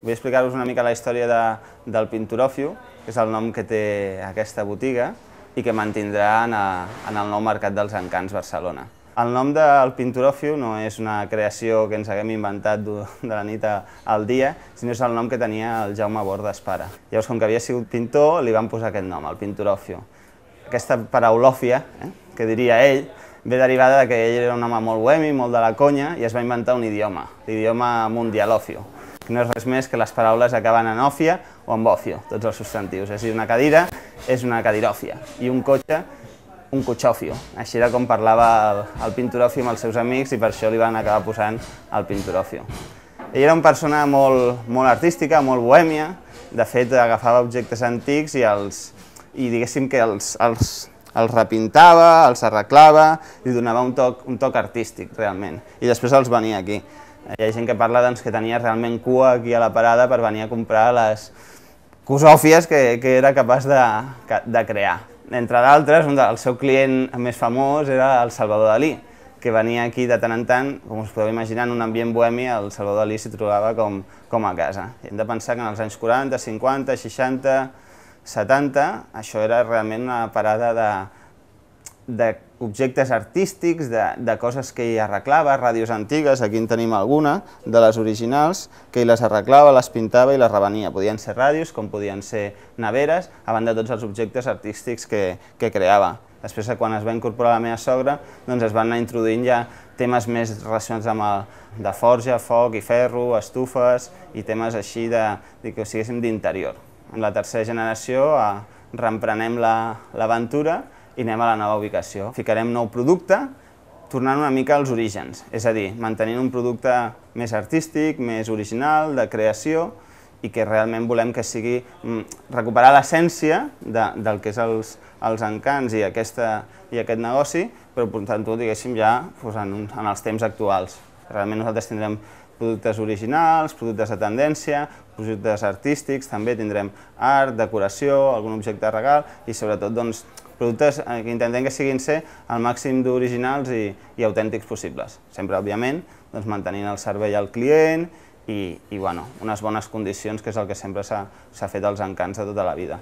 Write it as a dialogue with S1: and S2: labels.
S1: Vull explicar-vos una mica la història de, del Pinturofio, que és el nom que té aquesta botiga i que mantindrà en, a, en el nou Mercat dels Encants Barcelona. El nom del Pinturofio no és una creació que ens haguem inventat de la nit al dia, sinó és el nom que tenia el Jaume Bordes pare. Llavors, com que havia sigut pintor, li van posar aquest nom, el Pinturofio. Aquesta paraulòfia, eh, que diria ell, ve derivada de que ell era un home molt bohemi, molt de la conya, i es va inventar un idioma, l'idioma mundialòfio que no és res més que les paraules acaben en òfia o en bòfio, tots els substantius. És a dir, una cadira és una cadiròfia i un cotxe un cotxòfio. Així era com parlava el, el pintoròfio amb els seus amics i per això li van acabar posant el pintoròfio. Ell era una persona molt, molt artística, molt bohèmia, de fet agafava objectes antics i els i diguéssim que els, els, els repintava, els arreglava, li donava un toc, un toc artístic realment i després els venia aquí. Hi ha gent que parla doncs, que tenia realment cua aquí a la parada per venir a comprar les cosòfies que, que era capaç de, de crear. Entre d'altres, el seu client més famós era el Salvador Dalí, que venia aquí de tant en tant, com us podeu imaginar, en un ambient bohemi, el Salvador Dalí s'hi trobava com, com a casa. Hem de pensar que en els anys 40, 50, 60, 70, això era realment una parada de, de objectes artístics, de, de coses que hi arreglava, ràdios antigues, aquí en tenim alguna, de les originals, que hi les arreglava, les pintava i les revenia. Podien ser ràdios, com podien ser neveres, a banda de tots els objectes artístics que, que creava. Després, quan es va incorporar la meva sogra, doncs es van anar introduint ja temes més relacionats amb el, de forja, foc i ferro, estufes i temes així de, de que ho siguéssim d'interior. En la tercera generació a, eh, reemprenem l'aventura la, i anem a la nova ubicació. Ficarem nou producte, tornant una mica als orígens, és a dir, mantenint un producte més artístic, més original, de creació, i que realment volem que sigui mm, recuperar l'essència de, del que és els, els encants i, aquesta, i aquest negoci, però portant-ho, diguéssim, ja pues, en, un, en els temps actuals. Realment nosaltres tindrem productes originals, productes de tendència, productes artístics, també tindrem art, decoració, algun objecte de regal i sobretot doncs, productes eh, que intentem que siguin ser el màxim d'originals i, i autèntics possibles. Sempre, òbviament, doncs, mantenint el servei al client i, i bueno, unes bones condicions, que és el que sempre s'ha fet als encants de tota la vida.